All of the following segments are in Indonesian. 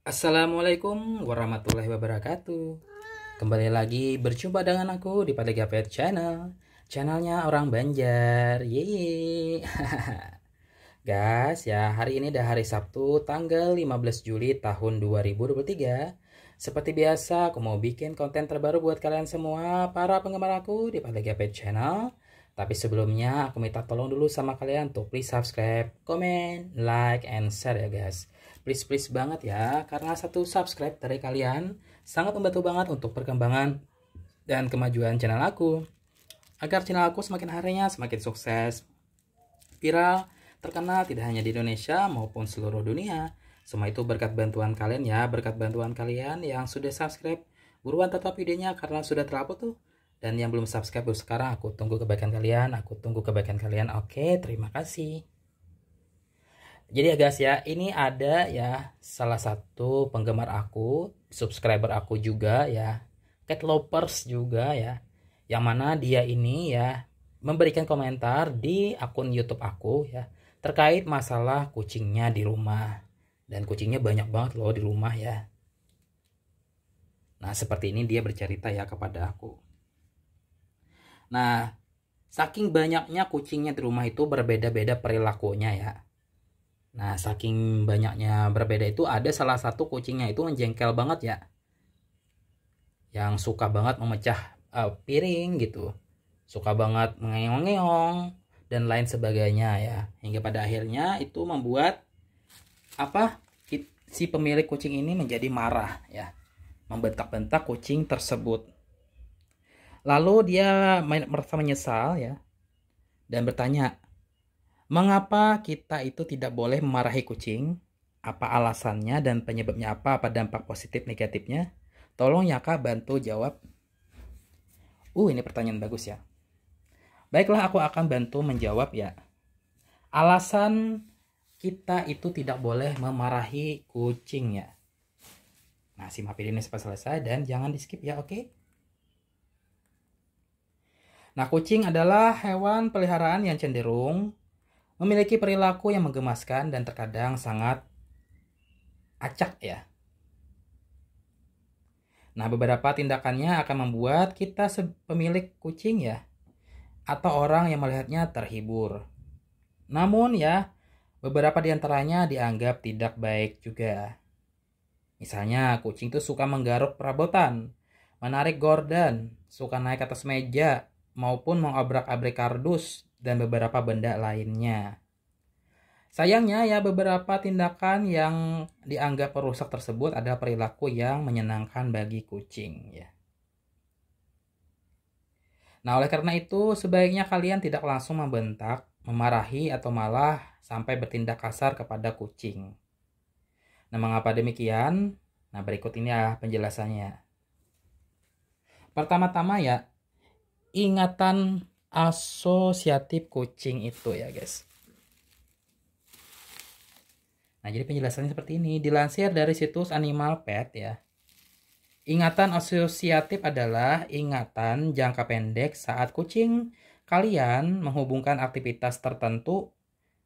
Assalamualaikum warahmatullahi wabarakatuh Kembali lagi berjumpa dengan aku di Pada Gapet Channel Channelnya orang Banjar Yeay Guys ya hari ini dah hari Sabtu tanggal 15 Juli tahun 2023 Seperti biasa aku mau bikin konten terbaru buat kalian semua para penggemar aku di Pada Gapet Channel tapi sebelumnya aku minta tolong dulu sama kalian untuk please subscribe, comment, like, and share ya guys Please please banget ya karena satu subscribe dari kalian sangat membantu banget untuk perkembangan dan kemajuan channel aku. Agar channel aku semakin harinya semakin sukses, viral, terkenal tidak hanya di Indonesia maupun seluruh dunia. Semua itu berkat bantuan kalian ya, berkat bantuan kalian yang sudah subscribe. Buruan tetap videonya karena sudah terupload tuh. Dan yang belum subscribe sekarang aku tunggu kebaikan kalian, aku tunggu kebaikan kalian. Oke, terima kasih jadi ya guys ya ini ada ya salah satu penggemar aku subscriber aku juga ya cat lovers juga ya yang mana dia ini ya memberikan komentar di akun YouTube aku ya terkait masalah kucingnya di rumah dan kucingnya banyak banget loh di rumah ya nah seperti ini dia bercerita ya kepada aku nah saking banyaknya kucingnya di rumah itu berbeda-beda perilakunya ya Nah, saking banyaknya berbeda itu ada salah satu kucingnya itu menjengkel banget ya. Yang suka banget memecah uh, piring gitu. Suka banget mengeong-ngeong dan lain sebagainya ya. Hingga pada akhirnya itu membuat apa? si pemilik kucing ini menjadi marah ya. Membentak-bentak kucing tersebut. Lalu dia merasa menyesal ya dan bertanya, Mengapa kita itu tidak boleh memarahi kucing? Apa alasannya dan penyebabnya apa? Apa dampak positif negatifnya? Tolong ya kak bantu jawab. Uh ini pertanyaan bagus ya. Baiklah aku akan bantu menjawab ya. Alasan kita itu tidak boleh memarahi kucing ya. Nah simak video ini sampai selesai dan jangan di skip ya oke. Okay? Nah kucing adalah hewan peliharaan yang cenderung memiliki perilaku yang menggemaskan dan terkadang sangat acak ya. Nah, beberapa tindakannya akan membuat kita pemilik kucing ya atau orang yang melihatnya terhibur. Namun ya, beberapa di antaranya dianggap tidak baik juga. Misalnya, kucing itu suka menggaruk perabotan, menarik gorden, suka naik atas meja, maupun mengobrak-abrik kardus dan beberapa benda lainnya. Sayangnya ya beberapa tindakan yang dianggap perusak tersebut adalah perilaku yang menyenangkan bagi kucing ya. Nah, oleh karena itu sebaiknya kalian tidak langsung membentak, memarahi atau malah sampai bertindak kasar kepada kucing. Nah, mengapa demikian? Nah, berikut ini adalah penjelasannya. Pertama-tama ya, ingatan asosiatif kucing itu ya guys. Nah, jadi penjelasannya seperti ini. Dilansir dari situs Animal Pet ya. Ingatan asosiatif adalah ingatan jangka pendek saat kucing kalian menghubungkan aktivitas tertentu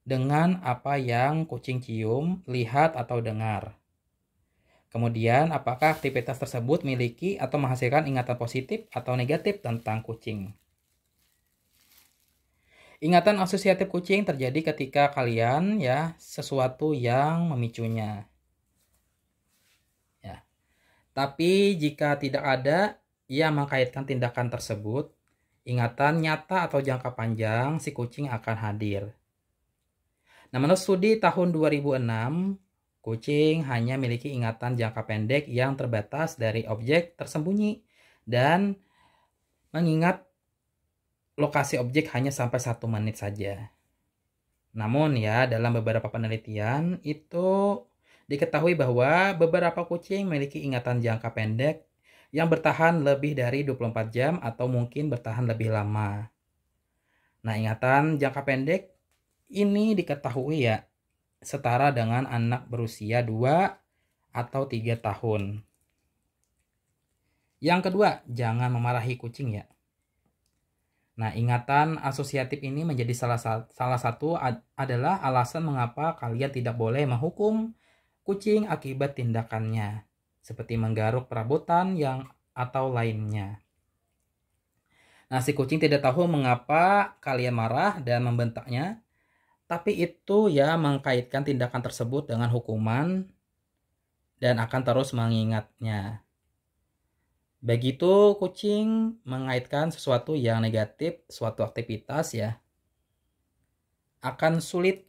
dengan apa yang kucing cium, lihat, atau dengar. Kemudian, apakah aktivitas tersebut miliki atau menghasilkan ingatan positif atau negatif tentang kucing? Ingatan asosiatif kucing terjadi ketika kalian ya sesuatu yang memicunya. Ya. Tapi jika tidak ada, ia mengkaitkan tindakan tersebut, ingatan nyata atau jangka panjang si kucing akan hadir. Nah, menurut studi tahun 2006, kucing hanya memiliki ingatan jangka pendek yang terbatas dari objek tersembunyi dan mengingat lokasi objek hanya sampai satu menit saja. Namun ya dalam beberapa penelitian itu diketahui bahwa beberapa kucing memiliki ingatan jangka pendek yang bertahan lebih dari 24 jam atau mungkin bertahan lebih lama. Nah ingatan jangka pendek ini diketahui ya setara dengan anak berusia 2 atau 3 tahun. Yang kedua, jangan memarahi kucing ya. Nah, ingatan asosiatif ini menjadi salah, salah satu ad, adalah alasan mengapa kalian tidak boleh menghukum kucing akibat tindakannya, seperti menggaruk perabotan yang atau lainnya. Nah, si kucing tidak tahu mengapa kalian marah dan membentaknya, tapi itu ya mengkaitkan tindakan tersebut dengan hukuman dan akan terus mengingatnya. Begitu kucing mengaitkan sesuatu yang negatif, suatu aktivitas ya, akan sulit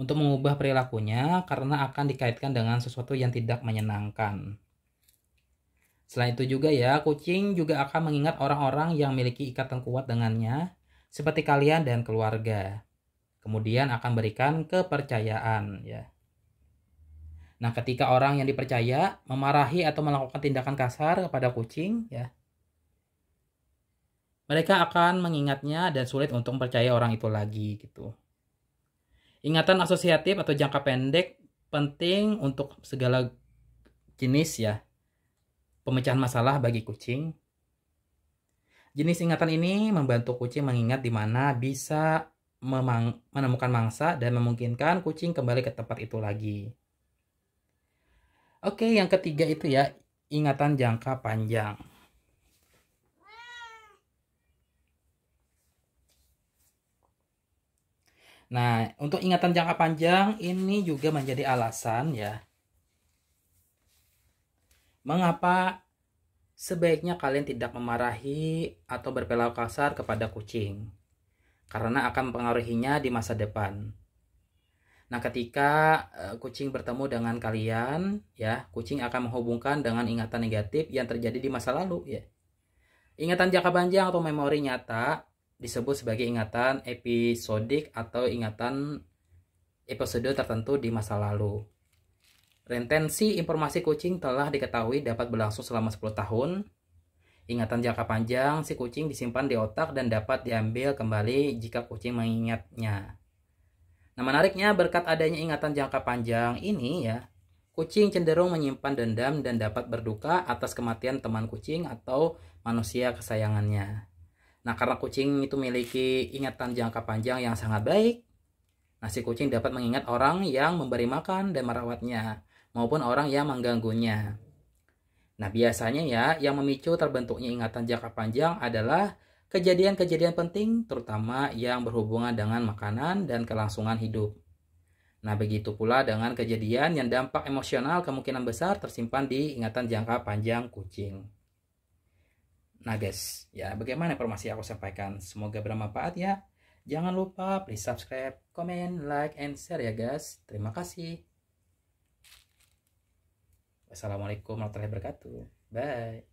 untuk mengubah perilakunya karena akan dikaitkan dengan sesuatu yang tidak menyenangkan. Selain itu juga ya, kucing juga akan mengingat orang-orang yang memiliki ikatan kuat dengannya, seperti kalian dan keluarga. Kemudian akan berikan kepercayaan ya. Nah, ketika orang yang dipercaya memarahi atau melakukan tindakan kasar kepada kucing, ya, mereka akan mengingatnya dan sulit untuk mempercayai orang itu lagi gitu. Ingatan asosiatif atau jangka pendek penting untuk segala jenis ya pemecahan masalah bagi kucing. Jenis ingatan ini membantu kucing mengingat di mana bisa menemukan mangsa dan memungkinkan kucing kembali ke tempat itu lagi. Oke, yang ketiga itu ya, ingatan jangka panjang. Nah, untuk ingatan jangka panjang ini juga menjadi alasan ya. Mengapa sebaiknya kalian tidak memarahi atau berpelau kasar kepada kucing? Karena akan mempengaruhinya di masa depan. Nah, ketika uh, kucing bertemu dengan kalian, ya, kucing akan menghubungkan dengan ingatan negatif yang terjadi di masa lalu, ya. Ingatan jangka panjang atau memori nyata disebut sebagai ingatan episodik atau ingatan episode tertentu di masa lalu. Rentensi informasi kucing telah diketahui dapat berlangsung selama 10 tahun. Ingatan jangka panjang si kucing disimpan di otak dan dapat diambil kembali jika kucing mengingatnya. Nah, menariknya berkat adanya ingatan jangka panjang ini ya, kucing cenderung menyimpan dendam dan dapat berduka atas kematian teman kucing atau manusia kesayangannya. Nah, karena kucing itu memiliki ingatan jangka panjang yang sangat baik, nasi kucing dapat mengingat orang yang memberi makan dan merawatnya maupun orang yang mengganggunya. Nah, biasanya ya yang memicu terbentuknya ingatan jangka panjang adalah kejadian-kejadian penting terutama yang berhubungan dengan makanan dan kelangsungan hidup. Nah, begitu pula dengan kejadian yang dampak emosional kemungkinan besar tersimpan di ingatan jangka panjang kucing. Nah, guys, ya bagaimana informasi yang aku sampaikan? Semoga bermanfaat ya. Jangan lupa please subscribe, comment, like, and share ya guys. Terima kasih. Wassalamualaikum warahmatullahi wabarakatuh. Bye.